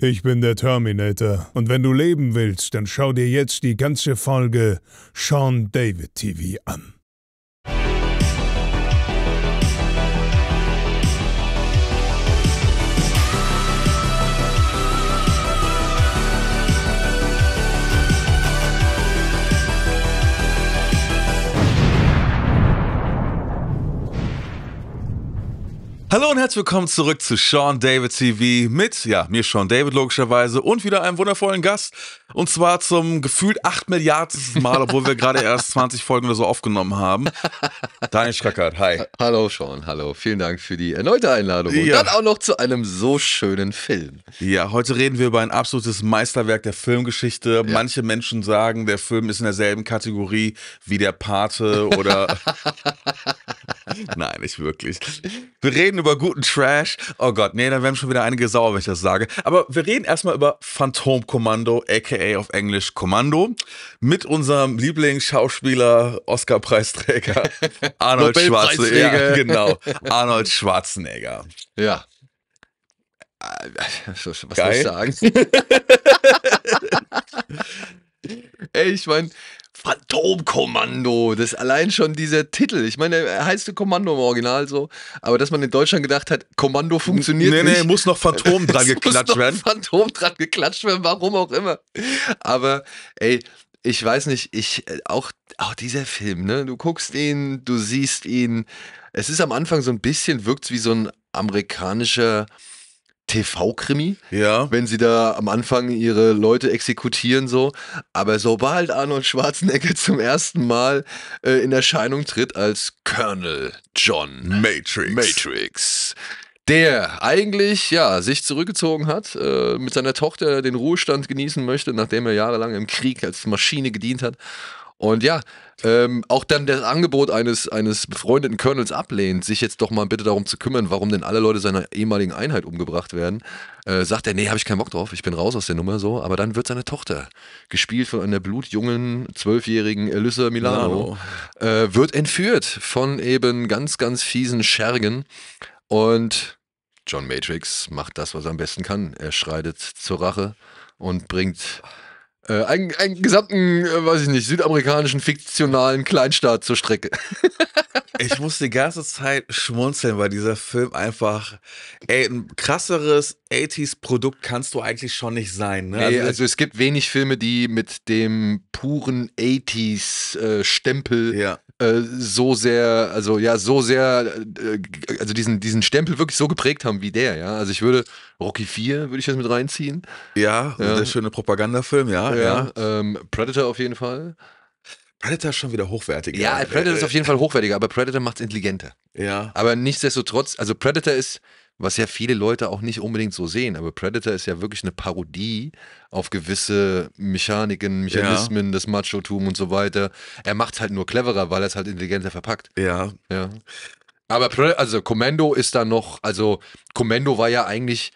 Ich bin der Terminator und wenn du leben willst, dann schau dir jetzt die ganze Folge Sean David TV an. Hallo und herzlich willkommen zurück zu Sean David TV mit, ja, mir Sean David logischerweise und wieder einem wundervollen Gast. Und zwar zum gefühlt 8 Milliarden Mal, obwohl wir gerade erst 20 Folgen oder so aufgenommen haben. Daniel Schrackert, hi. Hallo Sean, hallo. Vielen Dank für die erneute Einladung. Und dann auch noch zu einem so schönen Film. Ja, heute reden wir über ein absolutes Meisterwerk der Filmgeschichte. Ja. Manche Menschen sagen, der Film ist in derselben Kategorie wie der Pate oder Nein, nicht wirklich. Wir reden über guten Trash. Oh Gott, nee, dann werden schon wieder einige sauer, wenn ich das sage. Aber wir reden erstmal über Phantomkommando, aka auf Englisch Kommando, mit unserem Lieblingsschauspieler, Oscar-Preisträger, Arnold Schwarzenegger. Ja, genau, Arnold Schwarzenegger. Ja. Was soll ich sagen? Ey, ich meine, Phantomkommando, das allein schon dieser Titel. Ich meine, er heißt Kommando im Original so, aber dass man in Deutschland gedacht hat, Kommando funktioniert nee, nee, nicht. Nee, muss noch Phantom dran geklatscht werden. Phantom dran geklatscht werden, warum auch immer. Aber ey, ich weiß nicht, ich äh, auch auch dieser Film, ne? Du guckst ihn, du siehst ihn. Es ist am Anfang so ein bisschen wirkt wie so ein amerikanischer TV-Krimi, ja. wenn sie da am Anfang ihre Leute exekutieren so. Aber sobald Arnold Schwarzenegger zum ersten Mal äh, in Erscheinung tritt als Colonel John Matrix. Matrix der eigentlich ja sich zurückgezogen hat, äh, mit seiner Tochter den Ruhestand genießen möchte, nachdem er jahrelang im Krieg als Maschine gedient hat und ja, ähm, auch dann das Angebot eines, eines befreundeten Colonels ablehnt, sich jetzt doch mal bitte darum zu kümmern, warum denn alle Leute seiner ehemaligen Einheit umgebracht werden, äh, sagt er, nee, habe ich keinen Bock drauf, ich bin raus aus der Nummer so. Aber dann wird seine Tochter, gespielt von einer blutjungen, zwölfjährigen Elissa Milano, Milano. Äh, wird entführt von eben ganz, ganz fiesen Schergen. Und John Matrix macht das, was er am besten kann. Er schreitet zur Rache und bringt äh, einen, einen gesamten, äh, weiß ich nicht, südamerikanischen fiktionalen Kleinstaat zur Strecke. ich muss die ganze Zeit schmunzeln, weil dieser Film einfach, ey, ein krasseres 80s-Produkt kannst du eigentlich schon nicht sein. Ne? Ey, also, also, es gibt wenig Filme, die mit dem puren 80s-Stempel äh, ja. Äh, so sehr, also ja, so sehr, äh, also diesen, diesen Stempel wirklich so geprägt haben wie der, ja. Also ich würde Rocky 4 würde ich jetzt mit reinziehen. Ja, ja. der ähm, schöne Propagandafilm, ja. ja, ja. Ähm, Predator auf jeden Fall. Predator ist schon wieder hochwertiger. Ja, Predator ist äh, auf jeden Fall hochwertiger, aber Predator macht es intelligenter. Ja. Aber nichtsdestotrotz, also Predator ist, was ja viele Leute auch nicht unbedingt so sehen. Aber Predator ist ja wirklich eine Parodie auf gewisse Mechaniken, Mechanismen, ja. das Macho-Tum und so weiter. Er macht es halt nur cleverer, weil er es halt intelligenter verpackt. Ja. ja. Aber also Commando ist da noch, also Commando war ja eigentlich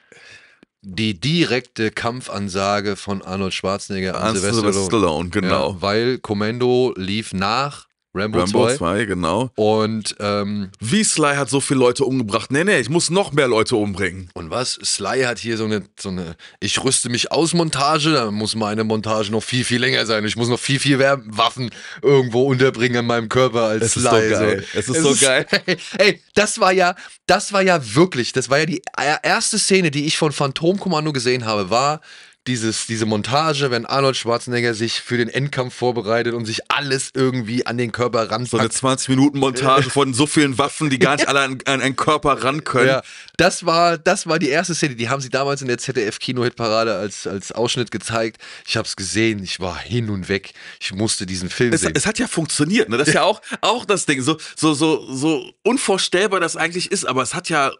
die direkte Kampfansage von Arnold Schwarzenegger an Arnold Silvester Stallone. Stallone genau. Ja, weil Commando lief nach Rambo, Rambo 2. 2, genau. Und ähm, wie Sly hat so viele Leute umgebracht. Nee, nee, ich muss noch mehr Leute umbringen. Und was? Sly hat hier so eine, so eine Ich rüste mich aus Montage, da muss meine Montage noch viel, viel länger sein. Ich muss noch viel, viel mehr Waffen irgendwo unterbringen in meinem Körper als es Sly. Ist so geil. Es ist es so ist, geil. Ey, das war ja, das war ja wirklich, das war ja die äh, erste Szene, die ich von Phantom Kommando gesehen habe, war dieses, diese Montage, wenn Arnold Schwarzenegger sich für den Endkampf vorbereitet und sich alles irgendwie an den Körper ranpackt. So eine 20-Minuten-Montage von so vielen Waffen, die gar nicht alle an, an einen Körper ran können. Ja, das war, das war die erste Szene, die haben sie damals in der ZDF-Kino-Hitparade als, als Ausschnitt gezeigt. Ich habe es gesehen, ich war hin und weg. Ich musste diesen Film es, sehen. Es hat ja funktioniert, ne? Das ist ja auch, auch das Ding. So, so, so, so unvorstellbar das eigentlich ist, aber es hat ja,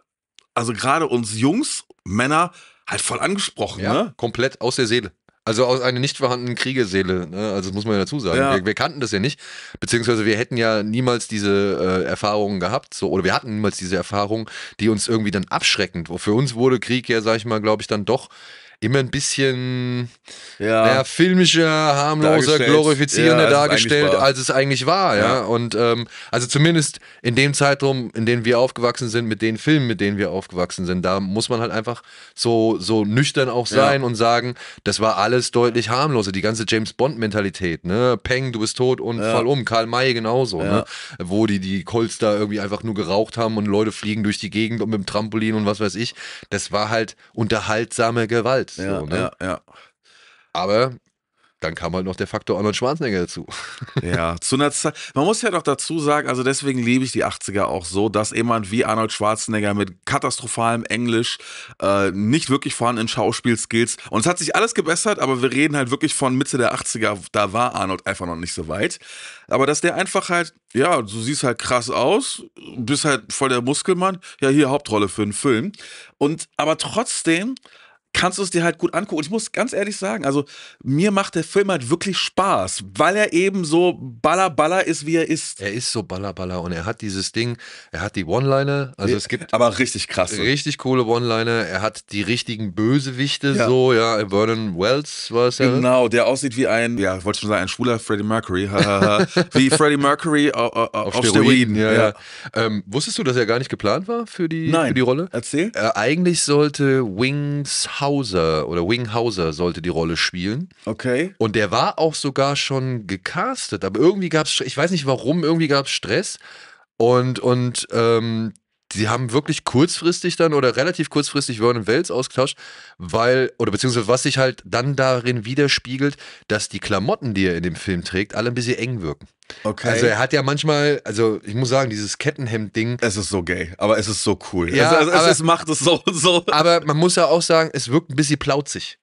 also gerade uns Jungs, Männer, halt voll angesprochen, ja. ne? Komplett aus der Seele. Also aus einer nicht vorhandenen Kriegerseele. Ne? Also das muss man ja dazu sagen. Ja. Wir, wir, kannten das ja nicht. Beziehungsweise wir hätten ja niemals diese äh, Erfahrungen gehabt. So, oder wir hatten niemals diese Erfahrungen, die uns irgendwie dann abschreckend. Für uns wurde Krieg ja, sag ich mal, glaube ich, dann doch immer ein bisschen ja. naja, filmischer, harmloser, glorifizierender ja, also dargestellt, als es eigentlich war. Ja. Und ähm, also zumindest in dem Zeitraum, in dem wir aufgewachsen sind, mit den Filmen, mit denen wir aufgewachsen sind, da muss man halt einfach so, so nüchtern auch sein und sagen, das war alles deutlich harmloser. Die ganze James Bond-Mentalität, ne? Peng, du bist tot und fall um. Karl May genauso, ne? Wo die, die da irgendwie einfach nur geraucht haben und Leute fliegen durch die Gegend und mit dem Trampolin und was weiß ich. Das war halt unterhaltsame Gewalt. Ja, so, ne? ja, ja. Aber dann kam halt noch der Faktor Arnold Schwarzenegger dazu. ja, zu einer Zeit. Man muss ja doch dazu sagen, also deswegen liebe ich die 80er auch so, dass jemand wie Arnold Schwarzenegger mit katastrophalem Englisch, äh, nicht wirklich vorhandenen Schauspielskills, und es hat sich alles gebessert, aber wir reden halt wirklich von Mitte der 80er, da war Arnold einfach noch nicht so weit. Aber dass der einfach halt, ja, du siehst halt krass aus, bist halt voll der Muskelmann, ja, hier Hauptrolle für einen Film. Und aber trotzdem kannst du es dir halt gut angucken. Und ich muss ganz ehrlich sagen, also mir macht der Film halt wirklich Spaß, weil er eben so baller baller ist, wie er ist. Er ist so baller baller und er hat dieses Ding, er hat die One-Liner, also es gibt aber richtig krass. Richtig coole One-Liner, er hat die richtigen Bösewichte ja. so, ja, Vernon Wells war es ja. Genau, der aussieht wie ein, ja, ich wollte schon sagen, ein schwuler Freddie Mercury, wie Freddie Mercury auf, auf, auf Steroiden. Steroiden. Ja, ja. Ähm, wusstest du, dass er gar nicht geplant war für die, Nein. Für die Rolle? Erzähl. Äh, eigentlich sollte Wings Hauser oder Wing Hauser sollte die Rolle spielen. Okay. Und der war auch sogar schon gecastet, aber irgendwie gab es, ich weiß nicht warum, irgendwie gab es Stress. Und, und ähm, Sie haben wirklich kurzfristig dann oder relativ kurzfristig Vernon Wells ausgetauscht, weil, oder beziehungsweise was sich halt dann darin widerspiegelt, dass die Klamotten, die er in dem Film trägt, alle ein bisschen eng wirken. Okay. Also er hat ja manchmal, also ich muss sagen, dieses Kettenhemd-Ding. Es ist so gay, aber es ist so cool. Ja, also, also aber, es macht es so, so. Aber man muss ja auch sagen, es wirkt ein bisschen plauzig.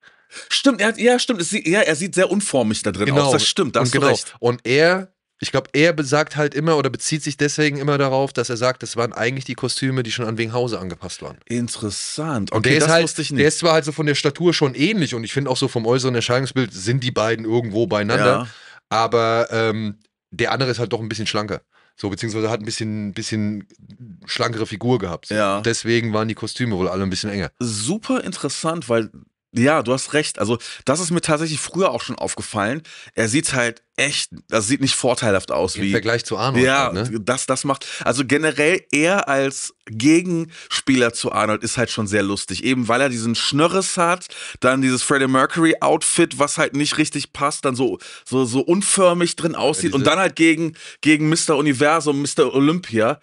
Stimmt, er hat, ja, stimmt. Es, ja, er sieht sehr unformig da drin genau. aus. Das stimmt, das und genau. recht. Und er ich glaube, er besagt halt immer oder bezieht sich deswegen immer darauf, dass er sagt, das waren eigentlich die Kostüme, die schon an wegen Hause angepasst waren. Interessant. Okay, und der ist halt, wusste ich nicht. Der ist zwar halt so von der Statur schon ähnlich und ich finde auch so vom äußeren Erscheinungsbild sind die beiden irgendwo beieinander. Ja. Aber ähm, der andere ist halt doch ein bisschen schlanker. So, beziehungsweise hat ein bisschen, bisschen schlankere Figur gehabt. Ja. Deswegen waren die Kostüme wohl alle ein bisschen enger. Super interessant, weil ja, du hast recht. Also, das ist mir tatsächlich früher auch schon aufgefallen. Er sieht halt echt, das sieht nicht vorteilhaft aus Im wie. Vergleich zu Arnold. Ja, halt, ne? das, das macht. Also generell er als Gegenspieler zu Arnold ist halt schon sehr lustig. Eben weil er diesen Schnörres hat, dann dieses Freddie Mercury-Outfit, was halt nicht richtig passt, dann so, so, so unförmig drin aussieht. Ja, und dann halt gegen, gegen Mr. Universum, Mr. Olympia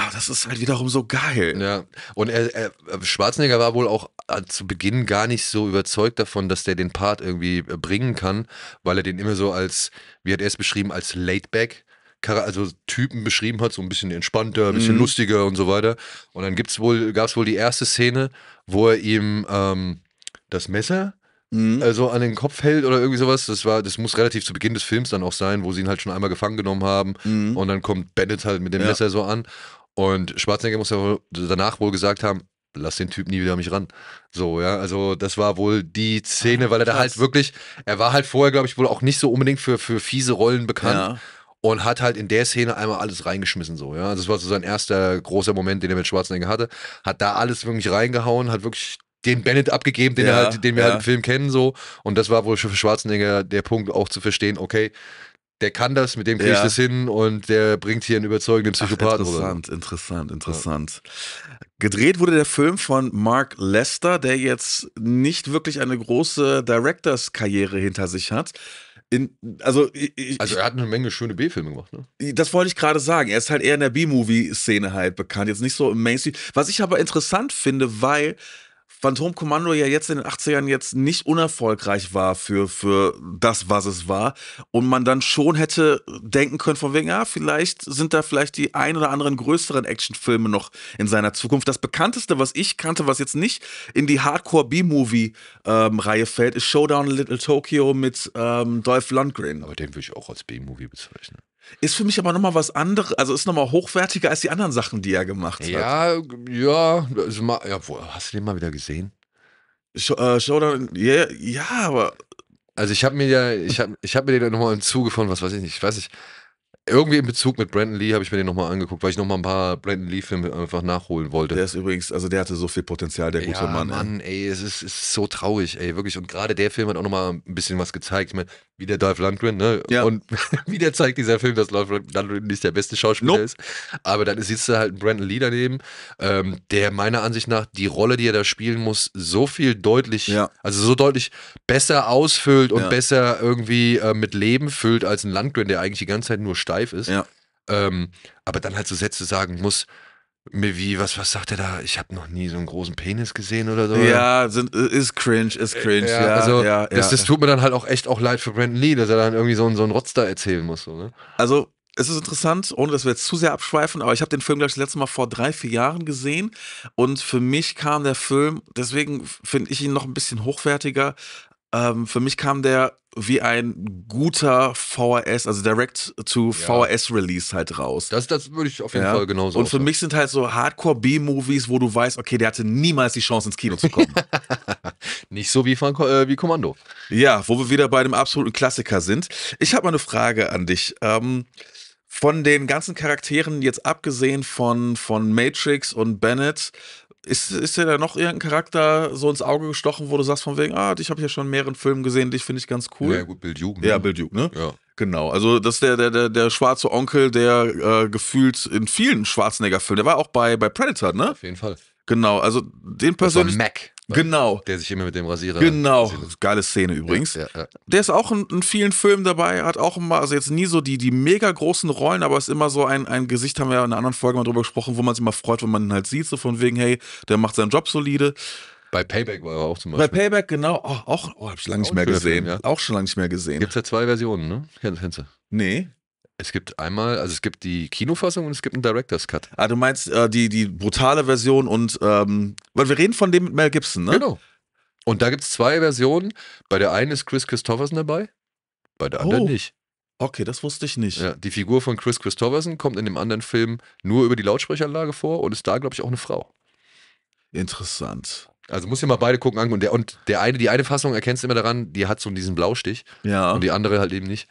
Ah, das ist halt wiederum so geil. Ja. Und er, er, Schwarzenegger war wohl auch äh, zu Beginn gar nicht so überzeugt davon, dass der den Part irgendwie äh, bringen kann, weil er den immer so als, wie hat er es beschrieben, als Laidback also Typen beschrieben hat, so ein bisschen entspannter, ein bisschen mhm. lustiger und so weiter. Und dann gibt's wohl, gab es wohl die erste Szene, wo er ihm ähm, das Messer mhm. also an den Kopf hält oder irgendwie sowas. Das war, das muss relativ zu Beginn des Films dann auch sein, wo sie ihn halt schon einmal gefangen genommen haben. Mhm. Und dann kommt Bennett halt mit dem ja. Messer so an. Und Schwarzenegger muss ja danach wohl gesagt haben, lass den Typ nie wieder an mich ran. So, ja, also das war wohl die Szene, weil er da halt wirklich, er war halt vorher, glaube ich, wohl auch nicht so unbedingt für, für fiese Rollen bekannt. Ja. Und hat halt in der Szene einmal alles reingeschmissen, so, ja. Das war so sein erster großer Moment, den er mit Schwarzenegger hatte. Hat da alles wirklich reingehauen, hat wirklich den Bennett abgegeben, den, ja, halt, den wir halt ja. halt im Film kennen, so. Und das war wohl für Schwarzenegger der Punkt, auch zu verstehen, okay, der kann das, mit dem kriege ich ja. das hin und der bringt hier einen überzeugenden Psychopathen. Ach, interessant, oder? interessant, interessant. Ja. Gedreht wurde der Film von Mark Lester, der jetzt nicht wirklich eine große Directors-Karriere hinter sich hat. In, also, ich, also er hat eine Menge schöne B-Filme gemacht, ne? Das wollte ich gerade sagen. Er ist halt eher in der B-Movie-Szene halt bekannt, jetzt nicht so im Mainstream. Was ich aber interessant finde, weil Phantom Commando ja jetzt in den 80ern jetzt nicht unerfolgreich war für, für das, was es war. Und man dann schon hätte denken können von wegen, ja, vielleicht sind da vielleicht die ein oder anderen größeren Actionfilme noch in seiner Zukunft. Das bekannteste, was ich kannte, was jetzt nicht in die Hardcore B-Movie-Reihe ähm, fällt, ist Showdown in Little Tokyo mit ähm, Dolph Lundgren. Aber den würde ich auch als B-Movie bezeichnen. Ist für mich aber nochmal was anderes, also ist nochmal hochwertiger als die anderen Sachen, die er gemacht hat. Ja, ja, also mal, ja, wo, hast du den mal wieder gesehen? Sh äh, Showdown, yeah, ja, aber. Also ich habe mir ja, ich habe ich hab mir den nochmal im Zuge von, was weiß ich nicht, ich weiß nicht, irgendwie in Bezug mit Brandon Lee habe ich mir den nochmal angeguckt, weil ich nochmal ein paar Brandon Lee-Filme einfach nachholen wollte. Der ist übrigens, also der hatte so viel Potenzial, der gute ja, Mann. Mann, ey, ey es, ist, es ist so traurig, ey, wirklich. Und gerade der Film hat auch nochmal ein bisschen was gezeigt. Ich meine, wie der Dolph Lundgren, ne? Ja. Und wieder zeigt dieser Film, dass Dolph Lundgren nicht der beste Schauspieler nope. ist. Aber dann sitzt da halt ein Brandon Lee daneben, ähm, der meiner Ansicht nach die Rolle, die er da spielen muss, so viel deutlich, ja. also so deutlich besser ausfüllt und ja. besser irgendwie äh, mit Leben füllt als ein Landgren, der eigentlich die ganze Zeit nur starb steif ist. Ja. Ähm, aber dann halt so Sätze sagen muss, mir wie, was, was sagt er da? Ich habe noch nie so einen großen Penis gesehen oder so. Ja, sind, ist cringe, ist äh, cringe. Äh, ja, ja, also, ja, das, das, tut mir dann halt auch echt auch leid für Brandon Lee, dass er dann irgendwie so, einen, so einen Rotz da erzählen muss. So, ne? Also, es ist interessant, ohne dass wir jetzt zu sehr abschweifen, aber ich habe den Film, glaube ich, das letzte Mal vor drei, vier Jahren gesehen und für mich kam der Film, deswegen finde ich ihn noch ein bisschen hochwertiger, ähm, für mich kam der wie ein guter VHS, also direct to VHS Release halt raus. Das, das würde ich auf jeden ja. Fall genauso. Und für aussehen. mich sind halt so Hardcore B-Movies, wo du weißt, okay, der hatte niemals die Chance ins Kino zu kommen. Nicht so wie, von, äh, wie Kommando. Ja, wo wir wieder bei einem absoluten Klassiker sind. Ich habe mal eine Frage an dich. Ähm, von den ganzen Charakteren, jetzt abgesehen von, von Matrix und Bennett, ist, ist dir da noch irgendein Charakter so ins Auge gestochen, wo du sagst von wegen, ah, dich habe ich ja schon in mehreren Filmen gesehen, dich finde ich ganz cool. Ja, gut, Bild Jugend. Ja, ne? Bild Jugend, ne? Ja. Genau, also das ist der, der, der, der schwarze Onkel, der äh, gefühlt in vielen Schwarzenegger-Filmen, der war auch bei, bei Predator, ne? Auf jeden Fall. Genau, also den persönlich. Das war Mac. Genau. Der sich immer mit dem Rasierer. Genau. Geile Szene übrigens. Ja, ja, ja. Der ist auch in, in, vielen Filmen dabei, hat auch immer, also jetzt nie so die, die mega großen Rollen, aber ist immer so ein, ein Gesicht, haben wir ja in einer anderen Folge mal drüber gesprochen, wo man sich mal freut, wenn man ihn halt sieht, so von wegen, hey, der macht seinen Job solide. Bei Payback war er auch zum Beispiel. Bei Payback, genau. Oh, auch, oh, hab ich lange nicht mehr gesehen. Film, ja. Auch schon lange nicht mehr gesehen. Gibt's ja zwei Versionen, ne? Kennst du? Nee. Es gibt einmal, also es gibt die Kinofassung und es gibt einen Director's Cut. Ah, du meinst äh, die, die brutale Version und, ähm, weil wir reden von dem mit Mel Gibson, ne? Genau. Und da gibt es zwei Versionen. Bei der einen ist Chris Christopherson dabei, bei der anderen oh. nicht. Okay, das wusste ich nicht. Ja, die Figur von Chris Christopherson kommt in dem anderen Film nur über die Lautsprecheranlage vor und ist da, glaube ich, auch eine Frau. Interessant. Also muss ja mal beide gucken an und der und der eine, die eine Fassung erkennst du immer daran, die hat so diesen Blaustich ja. und die andere halt eben nicht.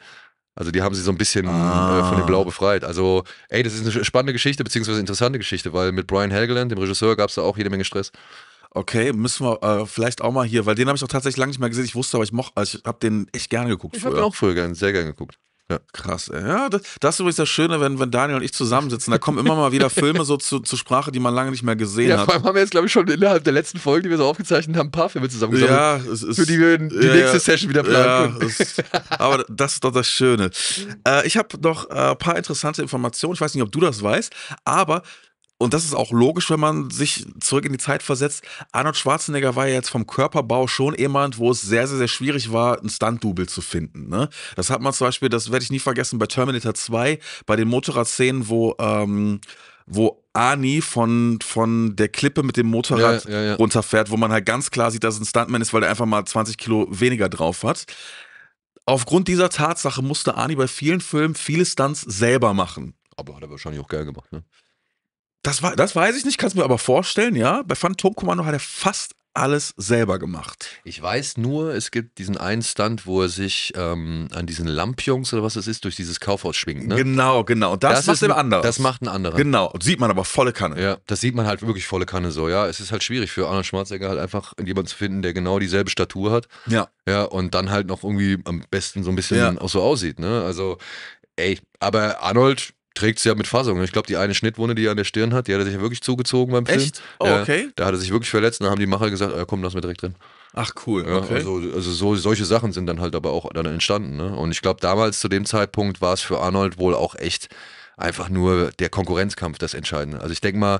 Also die haben sie so ein bisschen äh, ah. äh, von dem Blau befreit. Also, ey, das ist eine spannende Geschichte, beziehungsweise interessante Geschichte, weil mit Brian Helgeland, dem Regisseur, gab es da auch jede Menge Stress. Okay, müssen wir äh, vielleicht auch mal hier, weil den habe ich auch tatsächlich lange nicht mehr gesehen. Ich wusste, aber ich also ich habe den echt gerne geguckt. Ich habe den auch früher gerne, sehr gerne geguckt. Ja. Krass, Ja, das, das ist übrigens das Schöne, wenn, wenn Daniel und ich zusammensitzen, da kommen immer mal wieder Filme so zu, zur Sprache, die man lange nicht mehr gesehen ja, hat. Ja, vor allem haben wir jetzt, glaube ich, schon innerhalb der letzten Folgen, die wir so aufgezeichnet haben, ein paar Filme zusammengesammelt. Ja, es ist, für die wir die ja, nächste Session wieder planen können. Ist, aber das ist doch das Schöne. Äh, ich habe noch ein äh, paar interessante Informationen, ich weiß nicht, ob du das weißt, aber und das ist auch logisch, wenn man sich zurück in die Zeit versetzt. Arnold Schwarzenegger war ja jetzt vom Körperbau schon jemand, wo es sehr, sehr, sehr schwierig war, einen Stunt-Double zu finden. Ne? Das hat man zum Beispiel, das werde ich nie vergessen, bei Terminator 2, bei den Motorradszenen, wo, ähm, wo Ani von, von der Klippe mit dem Motorrad ja, ja, ja. runterfährt, wo man halt ganz klar sieht, dass es ein Stuntman ist, weil er einfach mal 20 Kilo weniger drauf hat. Aufgrund dieser Tatsache musste Ani bei vielen Filmen viele Stunts selber machen. Aber hat er wahrscheinlich auch geil gemacht, ne? Das, war, das weiß ich nicht, kannst mir aber vorstellen, ja. Bei Phantom Commando hat er fast alles selber gemacht. Ich weiß nur, es gibt diesen einen Stunt, wo er sich ähm, an diesen Lampjungs oder was es ist, durch dieses Kaufhaus schwingt. Ne? Genau, genau. Das, das macht ein anderer. Das macht ein anderer. Genau, sieht man aber volle Kanne. Ja, das sieht man halt wirklich volle Kanne so, ja. Es ist halt schwierig für Arnold Schwarzenegger halt einfach jemanden zu finden, der genau dieselbe Statur hat. Ja. Ja, und dann halt noch irgendwie am besten so ein bisschen ja. auch so aussieht, ne? Also, ey, aber Arnold trägt sie ja mit Fassung. Ich glaube, die eine Schnittwunde, die er an der Stirn hat, die hat er sich ja wirklich zugezogen beim Film. Echt? Oh, okay. da hat er sich wirklich verletzt und dann haben die Macher gesagt, oh, komm, lass mir direkt drin. Ach cool. Ja, okay. Also, also so, solche Sachen sind dann halt aber auch dann entstanden. Ne? Und ich glaube, damals zu dem Zeitpunkt war es für Arnold wohl auch echt einfach nur der Konkurrenzkampf das Entscheidende. Also ich denke mal,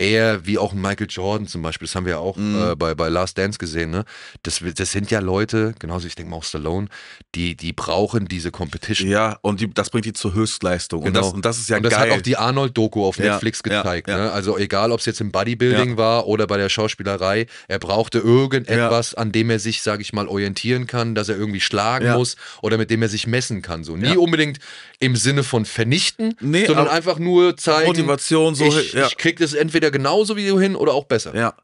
er wie auch Michael Jordan zum Beispiel, das haben wir ja auch mm. äh, bei, bei Last Dance gesehen, ne? Das, das sind ja Leute, genauso ich denke mal auch Stallone, die, die brauchen diese Competition. Ja, und die, das bringt die zur Höchstleistung. Genau. Und, das, und das ist ja und geil. das hat auch die Arnold-Doku auf ja, Netflix gezeigt. Ja, ja. Ne? Also egal, ob es jetzt im Bodybuilding war oder bei der Schauspielerei, er brauchte irgendetwas, an dem er sich, sage ich mal, orientieren kann, dass er irgendwie schlagen muss oder mit dem er sich messen kann. So. Nie unbedingt, im Sinne von vernichten, nee, sondern einfach nur zeigen, Motivation, so, ich, ja. ich krieg das entweder genauso wie du hin oder auch besser. Ja.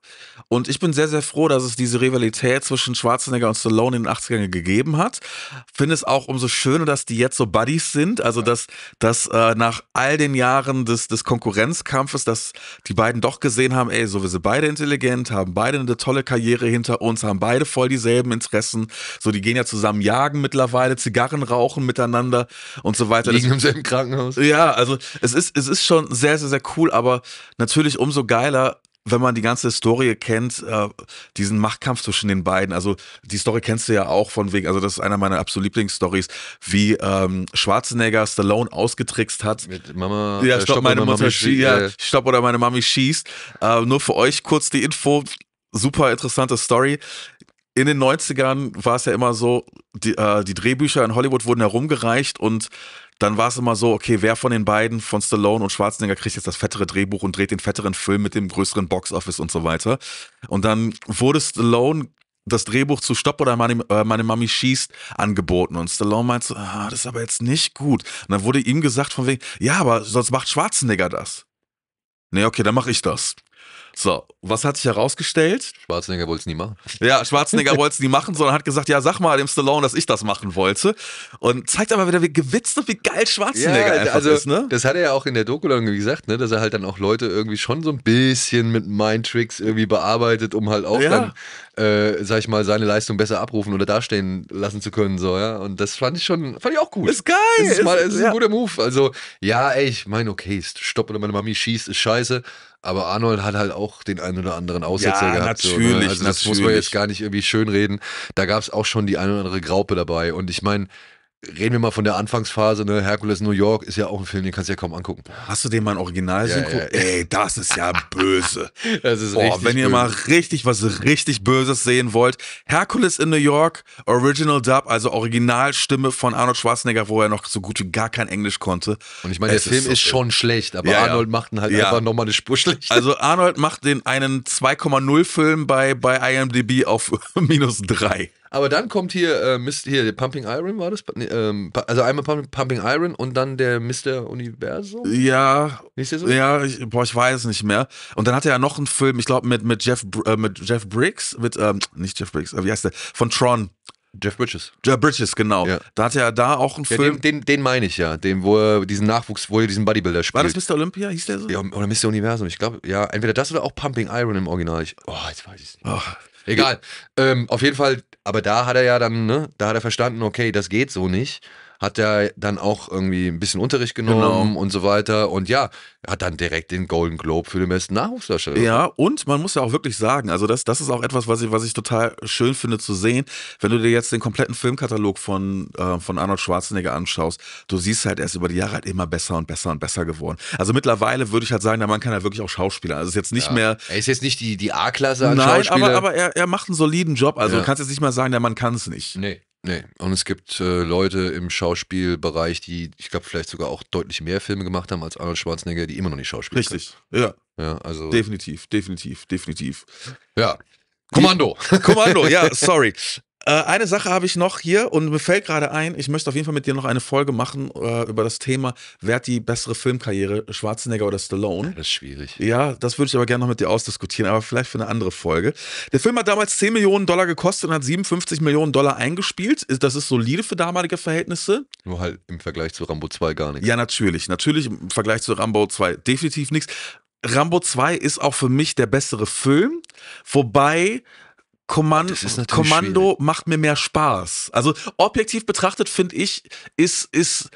Und ich bin sehr, sehr froh, dass es diese Rivalität zwischen Schwarzenegger und Stallone in den 80ern gegeben hat. Finde es auch umso schöner, dass die jetzt so Buddies sind. Also, ja. dass, dass äh, nach all den Jahren des, des Konkurrenzkampfes, dass die beiden doch gesehen haben, ey, so wir sind beide intelligent, haben beide eine tolle Karriere hinter uns, haben beide voll dieselben Interessen. So, die gehen ja zusammen jagen mittlerweile, Zigarren rauchen miteinander und so weiter weiter. Liegen im selben Krankenhaus. Ja, also es ist, es ist schon sehr, sehr, sehr cool, aber natürlich umso geiler, wenn man die ganze Story kennt, äh, diesen Machtkampf zwischen den beiden, also die Story kennst du ja auch von wegen, also das ist einer meiner absolut Lieblingsstories, wie ähm, Schwarzenegger Stallone ausgetrickst hat. Mit Mama, ja, äh, stopp meine Mutter Mami schießt, ja, äh. stopp oder meine Mami schießt. Äh, nur für euch kurz die Info, super interessante Story. In den 90ern war es ja immer so, die, äh, die Drehbücher in Hollywood wurden herumgereicht und dann war es immer so, okay, wer von den beiden, von Stallone und Schwarzenegger, kriegt jetzt das fettere Drehbuch und dreht den fetteren Film mit dem größeren Boxoffice und so weiter. Und dann wurde Stallone das Drehbuch zu Stopp oder meine, äh, meine Mami schießt angeboten. Und Stallone meinte, so, ah, das ist aber jetzt nicht gut. Und dann wurde ihm gesagt von wegen, ja, aber sonst macht Schwarzenegger das. Nee, okay, dann mache ich das. So, was hat sich herausgestellt? Schwarzenegger wollte es nie machen. Ja, Schwarzenegger wollte es nie machen, sondern hat gesagt, ja, sag mal dem Stallone, dass ich das machen wollte. Und zeigt aber wieder, wie gewitzt und wie geil Schwarzenegger ja, einfach also, ist, ne? Das hat er ja auch in der Doku irgendwie gesagt, ne, dass er halt dann auch Leute irgendwie schon so ein bisschen mit Mindtricks irgendwie bearbeitet, um halt auch ja. dann, äh, sag ich mal, seine Leistung besser abrufen oder dastehen lassen zu können, so, ja. Und das fand ich schon, fand ich auch gut. Ist geil! Das ist, mal, ist ja. ein guter Move. Also, ja, ey, ich meine, okay, stopp oder meine Mami schießt, ist scheiße, aber Arnold hat halt auch den einen oder anderen Aussetzer ja, gehabt. Natürlich, so, ne? Also das muss man jetzt gar nicht irgendwie schönreden. Da gab es auch schon die eine oder andere Graupe dabei. Und ich meine, reden wir mal von der Anfangsphase, ne? Herkules New York ist ja auch ein Film, den kannst du ja kaum angucken. Hast du den mal in Original ja, ja, ja, Ey, das ist ja böse. das ist Boah, richtig wenn ihr böse. mal richtig was richtig Böses sehen wollt, Hercules in New York, Original Dub, also Originalstimme von Arnold Schwarzenegger, wo er noch so gut wie gar kein Englisch konnte. Und ich meine, der Film ist, so ist schon schlecht, aber Arnold macht ihn halt ja. einfach nochmal eine Spur schlecht. Also Arnold macht den einen 2,0 Film bei, bei IMDb auf minus 3. Aber dann kommt hier, äh, Mist, hier, Pumping Iron war das? Nee, ähm, also einmal Pumping Iron und dann der Mr. Universum? Ja. der so? Ja, ich, boah, ich weiß nicht mehr. Und dann hat er ja noch einen Film, ich glaube, mit, mit, Jeff, äh, mit Jeff Briggs, mit, ähm, nicht Jeff Briggs, äh, wie heißt der? Von Tron. Jeff Bridges. Jeff Bridges, genau. Ja. Da hat er da auch einen ja, Film. Den, den, den meine ich ja, den, wo er diesen Nachwuchs, wo er diesen Bodybuilder spielt. War das Mr. Olympia, hieß der so? Ja, oder Mr. Universum. Ich glaube, ja, entweder das oder auch Pumping Iron im Original. Ich, oh, jetzt weiß ich es nicht. Ach. Egal. Ähm, auf jeden Fall, aber da hat er ja dann, ne, da hat er verstanden, okay, das geht so nicht hat er dann auch irgendwie ein bisschen Unterricht genommen genau. und so weiter. Und ja, hat dann direkt den Golden Globe für den besten Nachwuchsdarsteller. Ja, und man muss ja auch wirklich sagen, also das, das ist auch etwas, was ich, was ich total schön finde zu sehen. Wenn du dir jetzt den kompletten Filmkatalog von, äh, von Arnold Schwarzenegger anschaust, du siehst halt er ist über die Jahre halt immer besser und besser und besser geworden. Also mittlerweile würde ich halt sagen, der Mann kann ja wirklich auch Schauspieler. Also ist jetzt nicht ja. mehr. Er ist jetzt nicht die, die A-Klasse an Nein, Schauspieler. aber, aber er, er macht einen soliden Job. Also ja. du kannst jetzt nicht mal sagen, der Mann kann es nicht. Nee. Nee, und es gibt äh, Leute im Schauspielbereich, die, ich glaube, vielleicht sogar auch deutlich mehr Filme gemacht haben als Arnold Schwarzenegger, die immer noch nicht schauspielen. Richtig, können. ja. ja also definitiv, definitiv, definitiv. Ja. Kommando. Kommando, ja, sorry. Äh, eine Sache habe ich noch hier und mir fällt gerade ein, ich möchte auf jeden Fall mit dir noch eine Folge machen äh, über das Thema, wer hat die bessere Filmkarriere, Schwarzenegger oder Stallone? Ja, das ist schwierig. Ja, das würde ich aber gerne noch mit dir ausdiskutieren, aber vielleicht für eine andere Folge. Der Film hat damals 10 Millionen Dollar gekostet und hat 57 Millionen Dollar eingespielt. Das ist solide für damalige Verhältnisse. Nur halt im Vergleich zu Rambo 2 gar nichts. Ja, natürlich. Natürlich im Vergleich zu Rambo 2 definitiv nichts. Rambo 2 ist auch für mich der bessere Film, wobei Kommand Kommando schwierig. macht mir mehr Spaß. Also objektiv betrachtet finde ich, ist, ist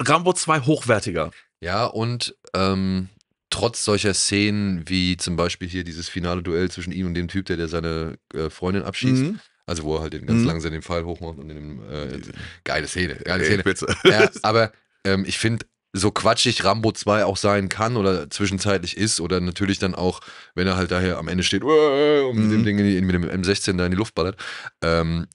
Rambo 2 hochwertiger. Ja, und ähm, trotz solcher Szenen wie zum Beispiel hier dieses finale Duell zwischen ihm und dem Typ, der, der seine äh, Freundin abschießt, mhm. also wo er halt den ganz mhm. langsam den Pfeil hochmacht und in dem äh, geile Szene, geile Szene. ja, aber ähm, ich finde so quatschig Rambo 2 auch sein kann oder zwischenzeitlich ist oder natürlich dann auch, wenn er halt daher am Ende steht und mit mhm. dem Ding, in die, mit dem M16 da in die Luft ballert, ähm,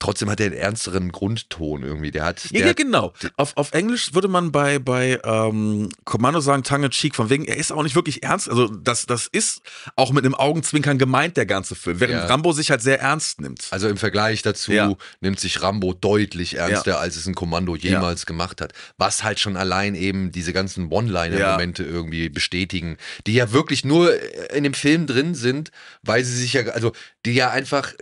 trotzdem hat er einen ernsteren Grundton irgendwie. Der hat. Der ja, ja, genau. Auf, auf Englisch würde man bei, bei ähm, Kommando sagen, Tange Cheek, von wegen, er ist auch nicht wirklich ernst. Also, das, das ist auch mit einem Augenzwinkern gemeint, der ganze Film, während ja. Rambo sich halt sehr ernst nimmt. Also im Vergleich dazu ja. nimmt sich Rambo deutlich ernster, als es ein Kommando jemals gemacht hat. Was halt schon allein eben diese ganzen One-Liner-Momente irgendwie bestätigen, die ja wirklich nur in dem Film drin sind, weil sie sich ja, also die ja einfach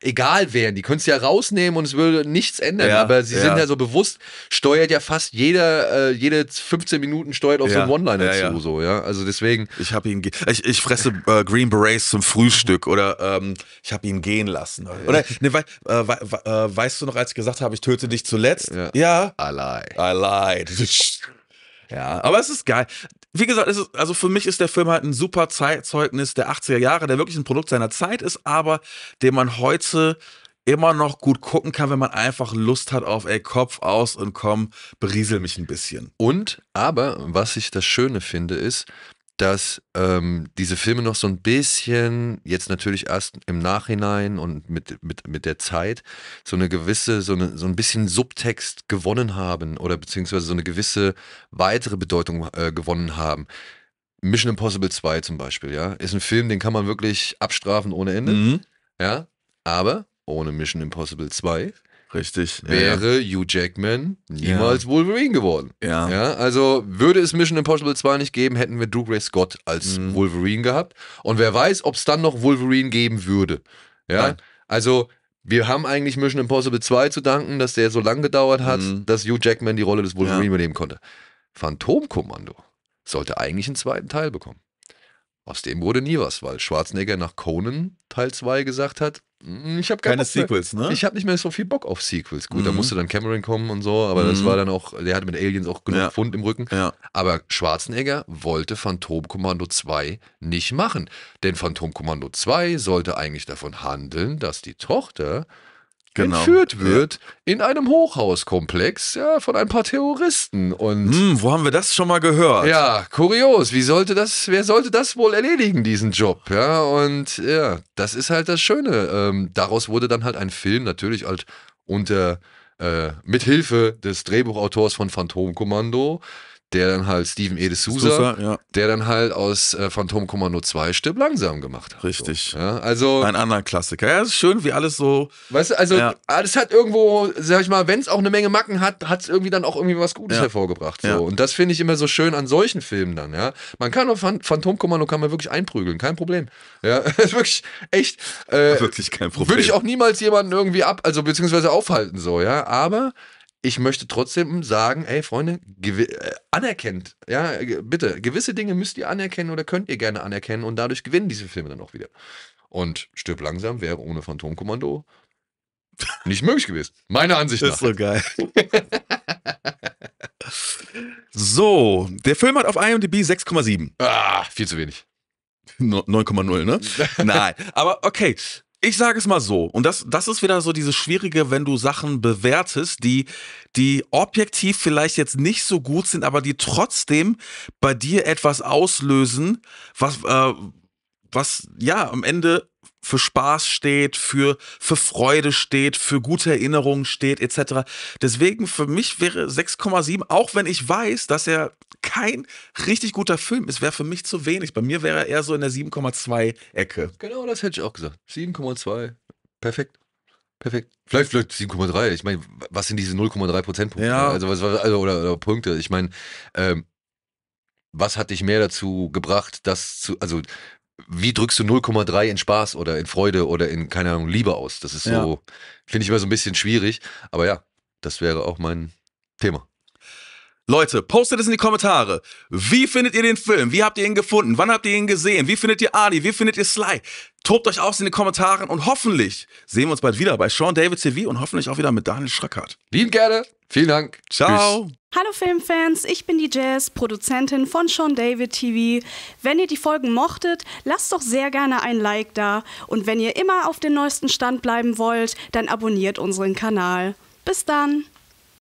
egal wären. Die könntest du ja rausnehmen und es würde nichts ändern. Ja, aber sie ja. sind ja so bewusst, steuert ja fast jeder, äh, jede 15 Minuten steuert auf ja, so einen One-Liner zu. So, ja? Also deswegen. Ich habe ihn ich, ich fresse äh, Green Berets zum Frühstück oder ähm, ich habe ihn gehen lassen. Oder ne, we äh, we äh, weißt du noch, als ich gesagt habe, ich töte dich zuletzt? Ja. ja. I lied. I lied. Ja, aber es ist geil. Wie gesagt, es ist, also für mich ist der Film halt ein super Zeitzeugnis der 80er Jahre, der wirklich ein Produkt seiner Zeit ist, aber den man heute immer noch gut gucken kann, wenn man einfach Lust hat auf, ey, Kopf aus und komm, beriesel mich ein bisschen. Und, aber, was ich das Schöne finde, ist, dass ähm, diese Filme noch so ein bisschen, jetzt natürlich erst im Nachhinein und mit, mit, mit der Zeit, so eine gewisse, so, eine, so ein bisschen Subtext gewonnen haben oder beziehungsweise so eine gewisse weitere Bedeutung äh, gewonnen haben. Mission Impossible 2 zum Beispiel, ja, ist ein Film, den kann man wirklich abstrafen ohne Ende. Mhm. Ja, aber ohne Mission Impossible 2 Richtig. Wäre ja, ja. Hugh Jackman niemals ja. Wolverine geworden. Ja. Also würde es Mission Impossible 2 nicht geben, hätten wir Drew Gray Scott als mhm. Wolverine gehabt. Und wer weiß, ob es dann noch Wolverine geben würde. Ja. Nein. Also wir haben eigentlich Mission Impossible 2 zu danken, dass der so lange gedauert hat, mhm. dass Hugh Jackman die Rolle des Wolverine übernehmen konnte. Phantomkommando sollte eigentlich einen zweiten Teil bekommen. Aus dem wurde nie was, weil Schwarzenegger nach Conan Teil 2 gesagt hat, ich habe keine Sequels, mehr, ne? Ich habe nicht mehr so viel Bock auf Sequels. Gut, mhm. da musste dann Cameron kommen und so, aber mhm. das war dann auch, der hatte mit Aliens auch genug ja. Pfund im Rücken. Ja. Aber Schwarzenegger wollte Phantom Kommando 2 nicht machen. Denn Phantom Kommando 2 sollte eigentlich davon handeln, dass die Tochter genau. entführt wird ja. in einem Hochhauskomplex ja, von ein paar Terroristen. Und hm, wo haben wir das schon mal gehört? Ja, kurios. Wie sollte das, wer sollte das wohl erledigen, diesen Job? Ja, und ja, das ist halt das Schöne. Ähm, daraus wurde dann halt ein Film, natürlich halt unter äh, mithilfe des Drehbuchautors von Phantomkommando. Kommando der dann halt Steven E. D'Souza, ja. der dann halt aus äh, Phantom Commando 2 Stirb langsam gemacht hat. Richtig. So. Ja, also Ein anderer Klassiker. Ja, ist schön, wie alles so. Weißt du, also ja. Ah, das hat irgendwo, sag ich mal, wenn es auch eine Menge Macken hat, hat es irgendwie dann auch irgendwie was Gutes ja. hervorgebracht. So. Ja. Und das finde ich immer so schön an solchen Filmen dann, ja. Man kann auf Phantom Commando kann man wirklich einprügeln, kein Problem. Ja, ist wirklich echt. Äh, wirklich kein Problem. Würde ich auch niemals jemanden irgendwie ab, also beziehungsweise aufhalten so, ja. Aber ich möchte trotzdem sagen, ey Freunde, äh, anerkennt, ja, bitte, gewisse Dinge müsst ihr anerkennen oder könnt ihr gerne anerkennen und dadurch gewinnen diese Filme dann auch wieder. Und Stirb langsam wäre ohne Phantomkommando nicht möglich gewesen. Meiner Ansicht nach. Das ist so geil. so, der Film hat auf IMDb 6,7. Ah, viel zu wenig. 9,0, ne? Nein, aber okay ich sage es mal so, und das, das ist wieder so dieses Schwierige, wenn du Sachen bewertest, die, die objektiv vielleicht jetzt nicht so gut sind, aber die trotzdem bei dir etwas auslösen, was, äh, was ja am Ende für Spaß steht, für, für Freude steht, für gute Erinnerungen steht, etc. Deswegen für mich wäre 6,7, auch wenn ich weiß, dass er kein richtig guter Film ist, wäre für mich zu wenig. Bei mir wäre er eher so in der 7,2-Ecke. Genau, das hätte ich auch gesagt. 7,2. Perfekt. Perfekt. Vielleicht, vielleicht 7,3. Ich meine, was sind diese 0,3 Prozentpunkte? Ja. Also, also, oder, oder Punkte. Ich meine, ähm, was hat dich mehr dazu gebracht, das zu, also wie drückst du 0,3 in Spaß oder in Freude oder in, keine Ahnung, Liebe aus? Das ist so, ja. finde ich immer so ein bisschen schwierig. Aber ja, das wäre auch mein Thema. Leute, postet es in die Kommentare. Wie findet ihr den Film? Wie habt ihr ihn gefunden? Wann habt ihr ihn gesehen? Wie findet ihr Ali? Wie findet ihr Sly? Tobt euch aus in den Kommentaren und hoffentlich sehen wir uns bald wieder bei Sean David TV und hoffentlich auch wieder mit Daniel Schröckert. Lieben gerne. Vielen Dank. Ciao. Tschüss. Hallo Filmfans, ich bin die Jazz, Produzentin von Sean David TV. Wenn ihr die Folgen mochtet, lasst doch sehr gerne ein Like da. Und wenn ihr immer auf dem neuesten Stand bleiben wollt, dann abonniert unseren Kanal. Bis dann.